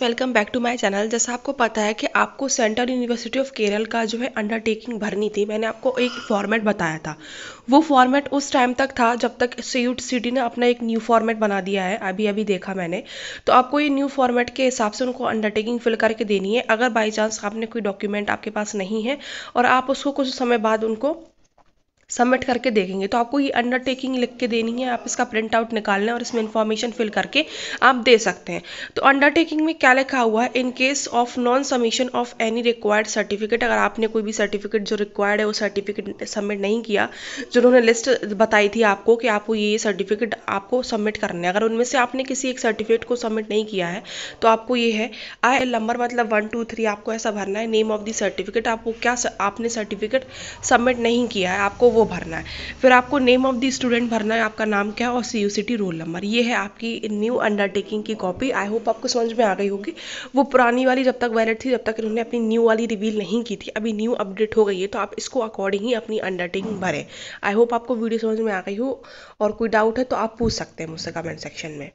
welcome back to my channel जैसा आपको पता है कि आपको सेंट्रल यूनिवर्सिटी ऑफ केरल का जो है अंडरटेकिंग भरनी थी मैंने आपको एक फॉर्मेट बताया था वो फॉर्मेट उस टाइम तक था जब तक सीयूट सिटी ने अपना एक न्यू फॉर्मेट बना दिया है अभी अभी देखा मैंने तो आपको ये न्यू फॉर्मेट के हिसाब से उनको अंडरटेकिंग फिल करके देनी है अगर बाई चांस आपने कोई डॉक्यूमेंट आपके पास नहीं है और आप उसको कुछ समय बाद उनको सबमिट करके देखेंगे तो आपको ये अंडरटेकिंग लिख के देनी है आप इसका प्रिंट आउट निकालना है और इसमें इन्फॉर्मेशन फिल करके आप दे सकते हैं तो अंडरटेकिंग में क्या लिखा हुआ है in case of non submission of any required certificate अगर आपने कोई भी सर्टिफिकेट जो रिक्वायर्ड है वो सर्टिफिकेट सबमिट नहीं किया जो उन्होंने लिस्ट बताई थी आपको कि आपको ये सर्टिफिकेट आपको सबमिट करना है अगर उनमें से आपने किसी एक सर्टिफिकेट को सबमिट नहीं किया है तो आपको ये है आई एल नंबर मतलब वन टू थ्री आपको ऐसा भरना है नेम ऑफ दी सर्टिफिकेट आपको क्या आपने सर्टिफिकेट सबमिट नहीं किया है आपको वो वो भरना है फिर आपको नेम ऑफ द स्टूडेंट भरना है आपका नाम क्या है और C U C T roll number ये है आपकी न्यू अंडरटेकिंग की कॉपी आई होप आपको समझ में आ गई होगी वो पुरानी वाली जब तक वैलिड थी जब तक इन्होंने अपनी न्यू वाली रिवील नहीं की थी अभी न्यू अपडेट हो गई है तो आप इसको अकॉर्डिंग ही अपनी अंडरटेकिंग भरें आई होप आपको वीडियो समझ में आ गई हो और कोई डाउट है तो आप पूछ सकते हैं मुझसे कमेंट सेक्शन में